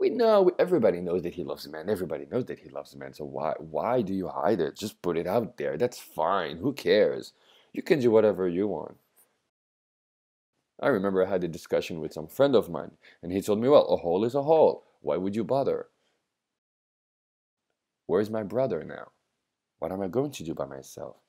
we know everybody knows that he loves a man. Everybody knows that he loves a man. So why why do you hide it? Just put it out there. That's fine. Who cares? You can do whatever you want. I remember I had a discussion with some friend of mine, and he told me, "Well, a hole is a hole. Why would you bother?" Where is my brother now? What am I going to do by myself?